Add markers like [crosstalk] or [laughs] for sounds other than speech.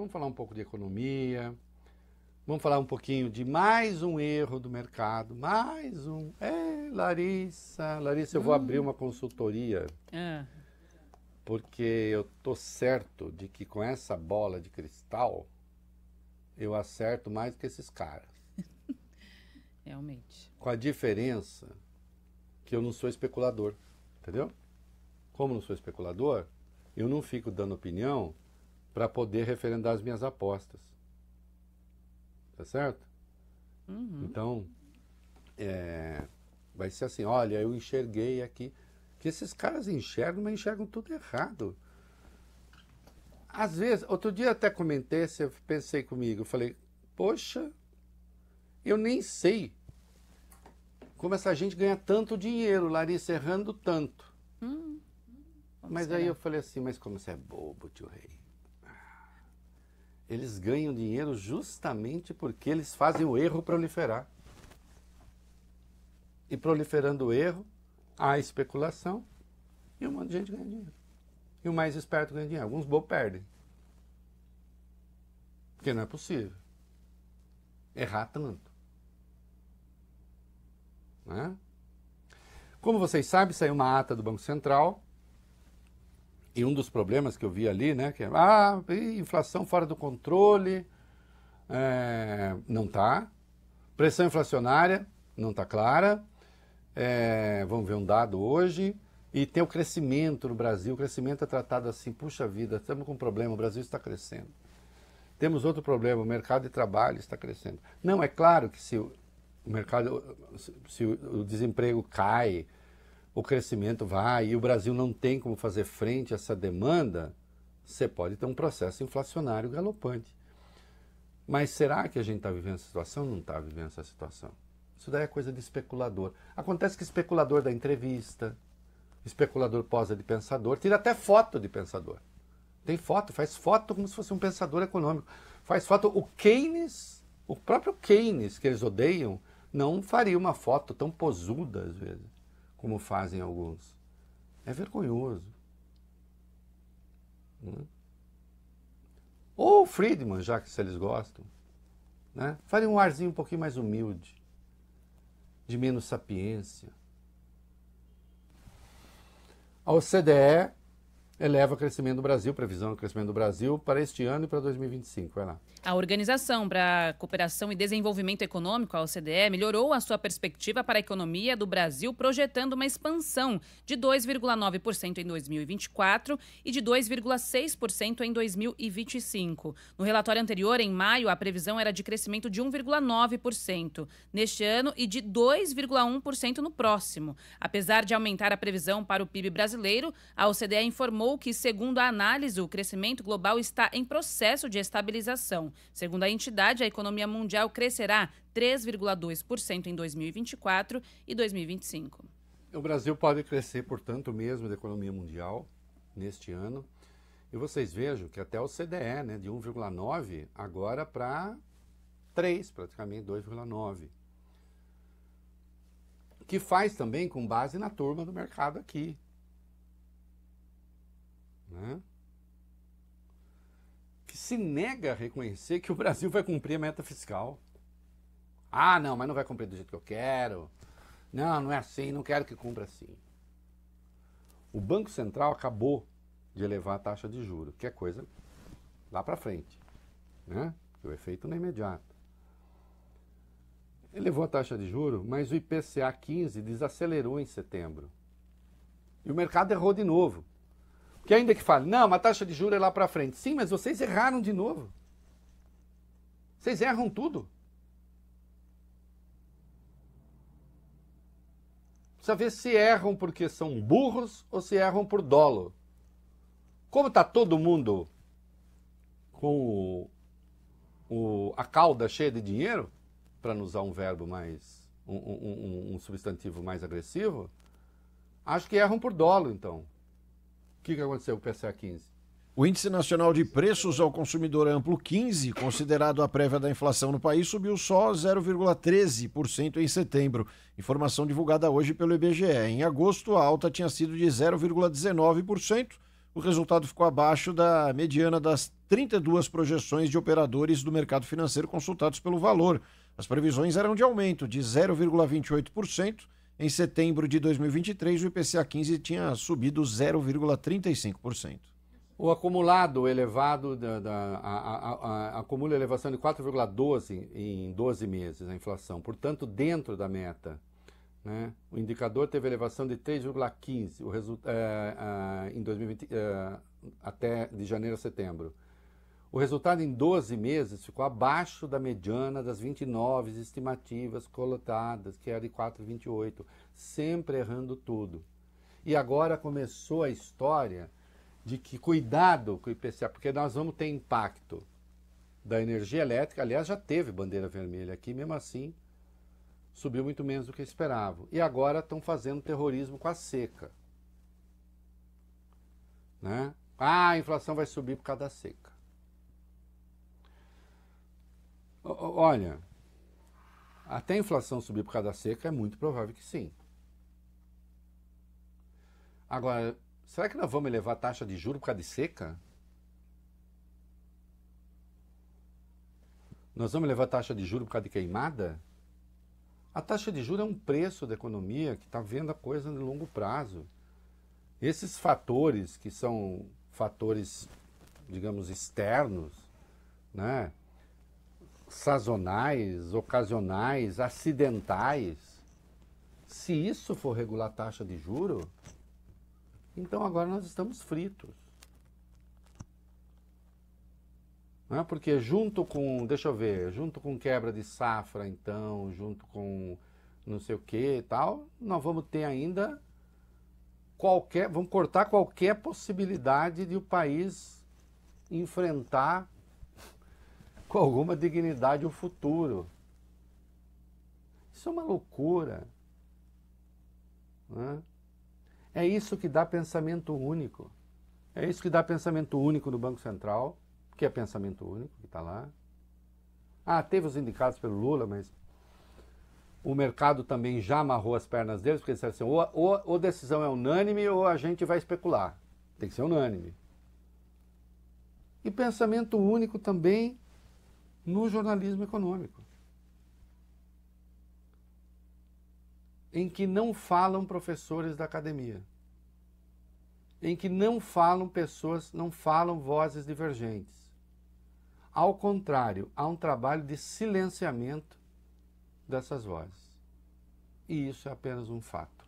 Vamos falar um pouco de economia. Vamos falar um pouquinho de mais um erro do mercado. Mais um. É, Larissa. Larissa, eu vou hum. abrir uma consultoria. É. Porque eu tô certo de que com essa bola de cristal eu acerto mais que esses caras. [laughs] Realmente. Com a diferença que eu não sou especulador. Entendeu? Como não sou especulador, eu não fico dando opinião para poder referendar as minhas apostas. Tá certo? Uhum. Então, é, vai ser assim, olha, eu enxerguei aqui. Que esses caras enxergam, mas enxergam tudo errado. Às vezes, outro dia até comentei, pensei comigo, eu falei, poxa, eu nem sei como essa gente ganha tanto dinheiro, Larissa, errando tanto. Hum, hum mas aí eu falei assim, mas como você é bobo, tio Rei eles ganham dinheiro justamente porque eles fazem o erro proliferar. E proliferando o erro, há especulação e um monte de gente ganha dinheiro. E o mais esperto ganha dinheiro. Alguns bobos perdem. Porque não é possível errar tanto. Né? Como vocês sabem, saiu uma ata do Banco Central e um dos problemas que eu vi ali, né, que é, ah, inflação fora do controle, é, não tá. Pressão inflacionária, não tá clara. É, vamos ver um dado hoje. E tem o crescimento no Brasil. O crescimento é tratado assim, puxa vida, estamos com um problema, o Brasil está crescendo. Temos outro problema, o mercado de trabalho está crescendo. Não, é claro que se o mercado, se o desemprego cai, o crescimento vai e o Brasil não tem como fazer frente a essa demanda, você pode ter um processo inflacionário galopante. Mas será que a gente está vivendo essa situação? Não está vivendo essa situação. Isso daí é coisa de especulador. Acontece que especulador da entrevista, especulador posa de pensador, tira até foto de pensador. Tem foto, faz foto como se fosse um pensador econômico. Faz foto. O Keynes, o próprio Keynes, que eles odeiam, não faria uma foto tão posuda às vezes como fazem alguns. É vergonhoso. Né? Ou Friedman, já que se eles gostam. Né? Fale um arzinho um pouquinho mais humilde, de menos sapiência. A OCDE eleva o crescimento do Brasil, previsão do crescimento do Brasil para este ano e para 2025. Vai lá. A Organização para a Cooperação e Desenvolvimento Econômico, a OCDE, melhorou a sua perspectiva para a economia do Brasil, projetando uma expansão de 2,9% em 2024 e de 2,6% em 2025. No relatório anterior, em maio, a previsão era de crescimento de 1,9% neste ano e de 2,1% no próximo. Apesar de aumentar a previsão para o PIB brasileiro, a OCDE informou afirmou que, segundo a análise, o crescimento global está em processo de estabilização. Segundo a entidade, a economia mundial crescerá 3,2% em 2024 e 2025. O Brasil pode crescer, portanto, mesmo da economia mundial neste ano. E vocês vejam que até o CDE, né, de 1,9 agora para 3, praticamente 2,9. Que faz também com base na turma do mercado aqui, se nega a reconhecer que o Brasil vai cumprir a meta fiscal. Ah, não, mas não vai cumprir do jeito que eu quero. Não, não é assim, não quero que cumpra assim. O Banco Central acabou de elevar a taxa de juros, que é coisa lá para frente, né? O efeito não é imediato. Elevou a taxa de juro, mas o IPCA 15 desacelerou em setembro. E o mercado errou de novo. Que ainda que fale, não, a taxa de juros é lá para frente. Sim, mas vocês erraram de novo. Vocês erram tudo. Precisa ver se erram porque são burros ou se erram por dolo. Como está todo mundo com o, o, a cauda cheia de dinheiro, para não usar um verbo mais. um, um, um substantivo mais agressivo, acho que erram por dolo, então que, que aconteceu com o PCA 15? O Índice Nacional de Preços ao Consumidor Amplo 15, considerado a prévia da inflação no país, subiu só 0,13% em setembro. Informação divulgada hoje pelo IBGE. Em agosto, a alta tinha sido de 0,19%. O resultado ficou abaixo da mediana das 32 projeções de operadores do mercado financeiro consultados pelo valor. As previsões eram de aumento de 0,28% em setembro de 2023, o IPCA 15 tinha subido 0,35%. O acumulado elevado, da, da a, a, a, acumula elevação de 4,12 em 12 meses a inflação, portanto, dentro da meta. Né? O indicador teve elevação de 3,15 é, eh, eh, em 2020, é, eh, até de janeiro a setembro. O resultado em 12 meses ficou abaixo da mediana das 29 estimativas colotadas, que era de 4,28, sempre errando tudo. E agora começou a história de que cuidado com o IPCA, porque nós vamos ter impacto da energia elétrica, aliás, já teve bandeira vermelha aqui, mesmo assim subiu muito menos do que esperava. E agora estão fazendo terrorismo com a seca. Né? Ah, a inflação vai subir por causa da seca. olha, até a inflação subir por causa da seca é muito provável que sim. Agora, será que nós vamos elevar a taxa de juros por causa de seca? Nós vamos elevar a taxa de juros por causa de queimada? A taxa de juros é um preço da economia que está vendo a coisa no longo prazo. Esses fatores que são fatores, digamos, externos, né? sazonais, ocasionais, acidentais, se isso for regular a taxa de juro, então agora nós estamos fritos. Não é? Porque junto com, deixa eu ver, junto com quebra de safra, então, junto com não sei o que e tal, nós vamos ter ainda qualquer, vamos cortar qualquer possibilidade de o país enfrentar com alguma dignidade o futuro. Isso é uma loucura. Né? É isso que dá pensamento único. É isso que dá pensamento único no Banco Central, que é pensamento único, que está lá. Ah, teve os indicados pelo Lula, mas o mercado também já amarrou as pernas deles, porque disseram assim, ou, ou, ou decisão é unânime ou a gente vai especular. Tem que ser unânime. E pensamento único também no jornalismo econômico. Em que não falam professores da academia. Em que não falam pessoas, não falam vozes divergentes. Ao contrário, há um trabalho de silenciamento dessas vozes. E isso é apenas um fato.